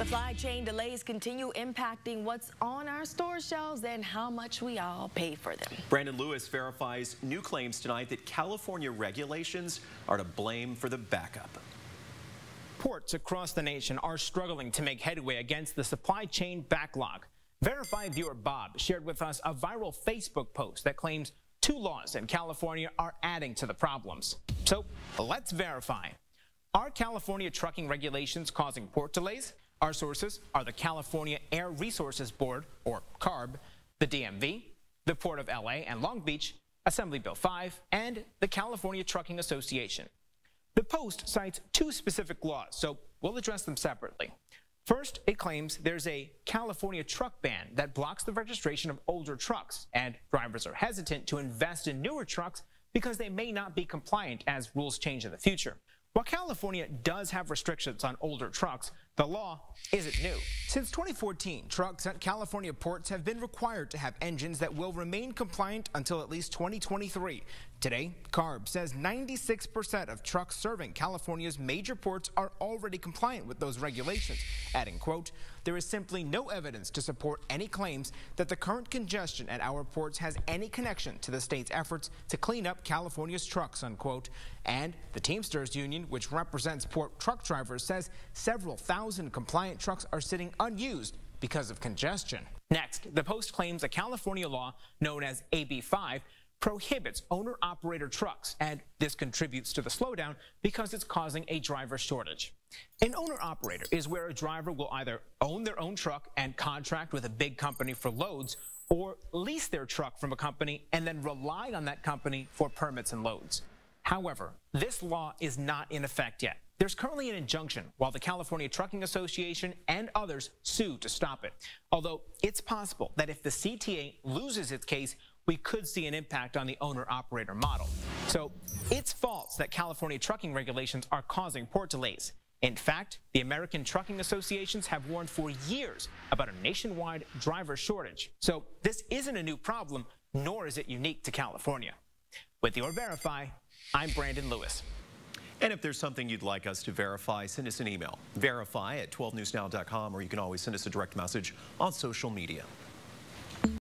Supply chain delays continue impacting what's on our store shelves and how much we all pay for them. Brandon Lewis verifies new claims tonight that California regulations are to blame for the backup. Ports across the nation are struggling to make headway against the supply chain backlog. Verified viewer Bob shared with us a viral Facebook post that claims two laws in California are adding to the problems. So let's verify. Are California trucking regulations causing port delays? Our sources are the California Air Resources Board, or CARB, the DMV, the Port of LA and Long Beach, Assembly Bill 5, and the California Trucking Association. The Post cites two specific laws, so we'll address them separately. First, it claims there's a California truck ban that blocks the registration of older trucks, and drivers are hesitant to invest in newer trucks because they may not be compliant as rules change in the future. While California does have restrictions on older trucks, the law isn't new. Since 2014, trucks at California ports have been required to have engines that will remain compliant until at least 2023. Today, CARB says 96% of trucks serving California's major ports are already compliant with those regulations, adding, quote, there is simply no evidence to support any claims that the current congestion at our ports has any connection to the state's efforts to clean up California's trucks, unquote. And the Teamsters Union, which represents port truck drivers, says several thousand 1,000 compliant trucks are sitting unused because of congestion. Next, the Post claims a California law known as AB5 prohibits owner-operator trucks, and this contributes to the slowdown because it's causing a driver shortage. An owner-operator is where a driver will either own their own truck and contract with a big company for loads, or lease their truck from a company and then rely on that company for permits and loads. However, this law is not in effect yet. There's currently an injunction while the California Trucking Association and others sue to stop it. Although it's possible that if the CTA loses its case, we could see an impact on the owner operator model. So it's false that California trucking regulations are causing port delays. In fact, the American trucking associations have warned for years about a nationwide driver shortage. So this isn't a new problem, nor is it unique to California. With your Verify, I'm Brandon Lewis. And if there's something you'd like us to verify, send us an email. Verify at 12newsnow.com or you can always send us a direct message on social media.